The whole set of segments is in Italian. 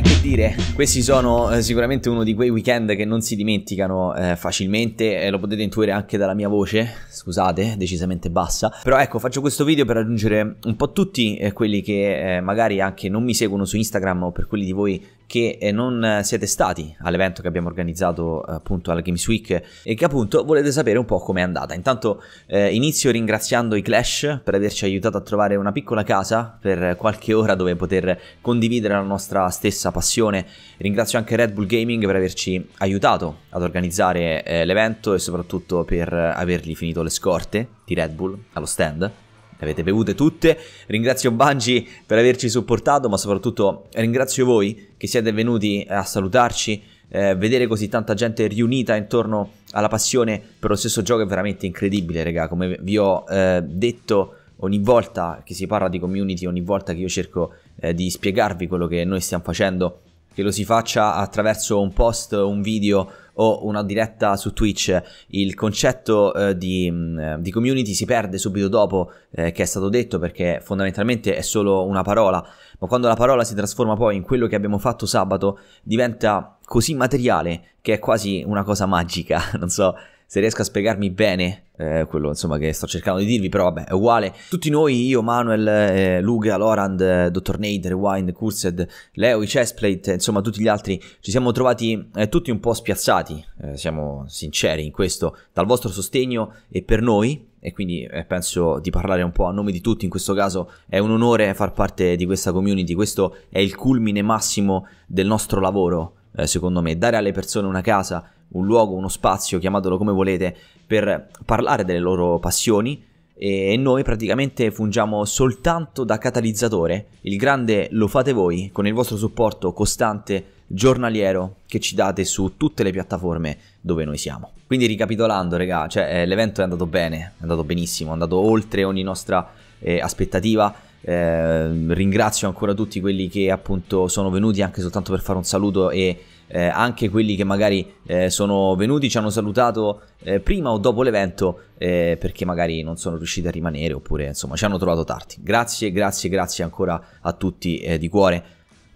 beh, che dire, questi sono eh, sicuramente uno di quei weekend che non si dimenticano eh, facilmente, eh, lo potete intuire anche dalla mia voce, scusate, decisamente bassa, però ecco, faccio questo video per raggiungere un po' tutti eh, quelli che eh, magari anche non mi seguono su Instagram o per quelli di voi che eh, non siete stati all'evento che abbiamo organizzato appunto alla Games Week e che appunto volete sapere un po' com'è andata. Intanto eh, inizio ringraziando i Clash per averci aiutato a trovare una piccola casa per qualche ora dove poter condividere la nostra stessa passione. Ringrazio anche Red Bull Gaming per averci aiutato ad organizzare eh, l'evento e soprattutto per avergli finito le scorte di Red Bull allo stand le avete bevute tutte. Ringrazio Bungie per averci supportato, ma soprattutto ringrazio voi che siete venuti a salutarci. Eh, vedere così tanta gente riunita intorno alla passione per lo stesso gioco è veramente incredibile, raga. Come vi ho eh, detto ogni volta che si parla di community, ogni volta che io cerco eh, di spiegarvi quello che noi stiamo facendo, che lo si faccia attraverso un post, un video o una diretta su Twitch, il concetto eh, di, mm, di, community si perde subito dopo eh, che è stato detto perché fondamentalmente è solo una parola, ma quando la parola si trasforma poi in quello che abbiamo fatto sabato diventa così materiale che è quasi una cosa magica, non so se riesco a spiegarmi bene eh, quello insomma che sto cercando di dirvi, però vabbè è uguale. Tutti noi, io, Manuel, eh, Luca, Lorand, eh, Dottor Nade, Wine, Cursed, Leo, i Chessplate, insomma tutti gli altri, ci siamo trovati eh, tutti un po' spiazzati, eh, siamo sinceri in questo, dal vostro sostegno e per noi. E quindi eh, penso di parlare un po' a nome di tutti, in questo caso è un onore far parte di questa community, questo è il culmine massimo del nostro lavoro, secondo me, dare alle persone una casa un luogo, uno spazio, chiamatelo come volete, per parlare delle loro passioni e noi praticamente fungiamo soltanto da catalizzatore. Il grande lo fate voi con il vostro supporto costante giornaliero che ci date su tutte le piattaforme dove noi siamo. Quindi ricapitolando, raga, cioè, eh, l'evento è andato bene, è andato benissimo, è andato oltre ogni nostra eh, aspettativa. Eh, ringrazio ancora tutti quelli che appunto sono venuti anche soltanto per fare un saluto e eh, anche quelli che magari eh, sono venuti, ci hanno salutato eh, prima o dopo l'evento eh, perché magari non sono riusciti a rimanere oppure insomma ci hanno trovato tardi. Grazie, grazie, grazie ancora a tutti eh, di cuore.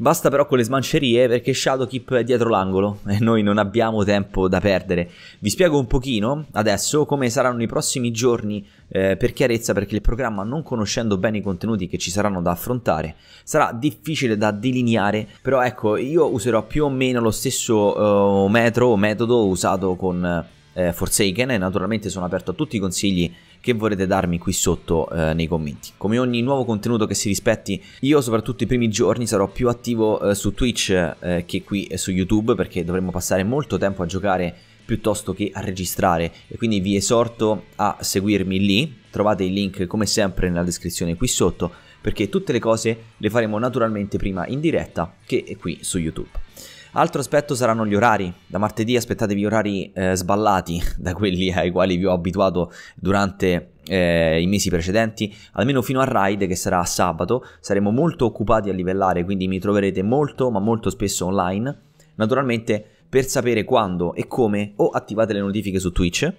Basta però con le smancerie perché Shadowkeep è dietro l'angolo e noi non abbiamo tempo da perdere. Vi spiego un pochino adesso come saranno i prossimi giorni eh, per chiarezza perché il programma non conoscendo bene i contenuti che ci saranno da affrontare sarà difficile da delineare però ecco io userò più o meno lo stesso eh, metro o metodo usato con... Eh, Forsaken e naturalmente sono aperto a tutti i consigli che vorrete darmi qui sotto eh, nei commenti. Come ogni nuovo contenuto che si rispetti, io soprattutto i primi giorni sarò più attivo eh, su Twitch eh, che qui eh, su YouTube perché dovremo passare molto tempo a giocare piuttosto che a registrare e quindi vi esorto a seguirmi lì, trovate il link come sempre nella descrizione qui sotto perché tutte le cose le faremo naturalmente prima in diretta che qui su YouTube. Altro aspetto saranno gli orari. Da martedì aspettatevi orari eh, sballati da quelli ai quali vi ho abituato durante eh, i mesi precedenti, almeno fino a ride che sarà sabato. Saremo molto occupati a livellare, quindi mi troverete molto, ma molto spesso online. Naturalmente, per sapere quando e come, o attivate le notifiche su Twitch,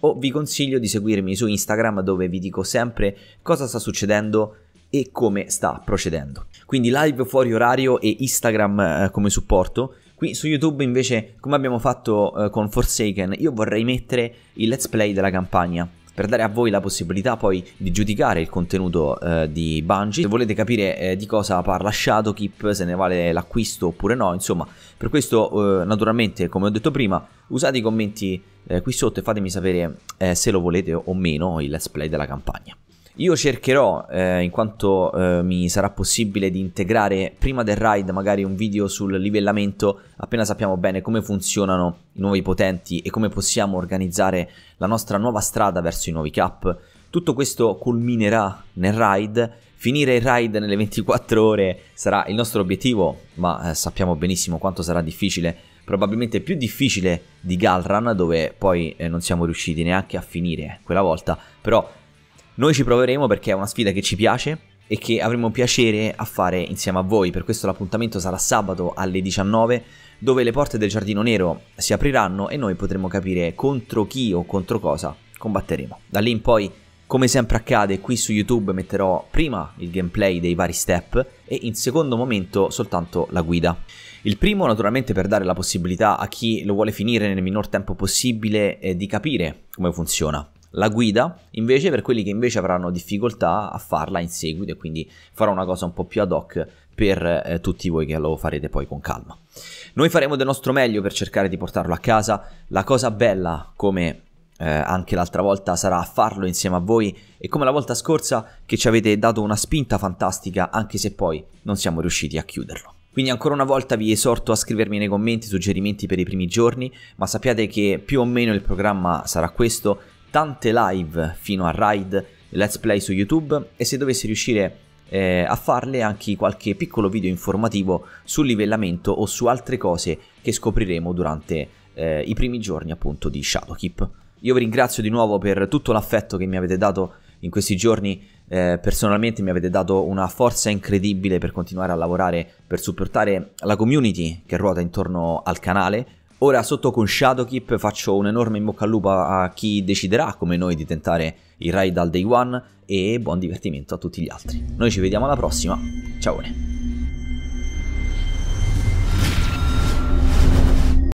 o vi consiglio di seguirmi su Instagram dove vi dico sempre cosa sta succedendo e come sta procedendo. Quindi live fuori orario e Instagram eh, come supporto. Qui su YouTube invece, come abbiamo fatto eh, con Forsaken, io vorrei mettere il let's play della campagna per dare a voi la possibilità poi di giudicare il contenuto eh, di Bungie. Se volete capire eh, di cosa parla Shadowkeep, se ne vale l'acquisto oppure no, insomma, per questo eh, naturalmente, come ho detto prima, usate i commenti eh, qui sotto e fatemi sapere eh, se lo volete o meno il let's play della campagna. Io cercherò, eh, in quanto eh, mi sarà possibile, di integrare prima del raid magari un video sul livellamento appena sappiamo bene come funzionano i nuovi potenti e come possiamo organizzare la nostra nuova strada verso i nuovi cap. Tutto questo culminerà nel raid. Finire il raid nelle 24 ore sarà il nostro obiettivo, ma eh, sappiamo benissimo quanto sarà difficile probabilmente più difficile di Galran, dove poi eh, non siamo riusciti neanche a finire quella volta, però noi ci proveremo perché è una sfida che ci piace e che avremo piacere a fare insieme a voi. Per questo l'appuntamento sarà sabato alle 19 dove le porte del giardino nero si apriranno e noi potremo capire contro chi o contro cosa combatteremo. Da lì in poi, come sempre accade, qui su YouTube metterò prima il gameplay dei vari step e in secondo momento soltanto la guida. Il primo naturalmente per dare la possibilità a chi lo vuole finire nel minor tempo possibile eh, di capire come funziona. La guida invece per quelli che invece avranno difficoltà a farla in seguito e quindi farò una cosa un po' più ad hoc per eh, tutti voi che lo farete poi con calma. Noi faremo del nostro meglio per cercare di portarlo a casa. La cosa bella, come eh, anche l'altra volta, sarà farlo insieme a voi e come la volta scorsa che ci avete dato una spinta fantastica anche se poi non siamo riusciti a chiuderlo. Quindi ancora una volta vi esorto a scrivermi nei commenti suggerimenti per i primi giorni, ma sappiate che più o meno il programma sarà questo, tante live fino a Raid let's play su YouTube e se dovessi riuscire eh, a farle anche qualche piccolo video informativo sul livellamento o su altre cose che scopriremo durante eh, i primi giorni appunto di Shadowkeep. Io vi ringrazio di nuovo per tutto l'affetto che mi avete dato in questi giorni, eh, personalmente mi avete dato una forza incredibile per continuare a lavorare, per supportare la community che ruota intorno al canale, Ora sotto con Shadowkeep faccio un enorme in bocca al lupo a chi deciderà come noi di tentare il raid al day one e buon divertimento a tutti gli altri. Noi ci vediamo alla prossima, ciao!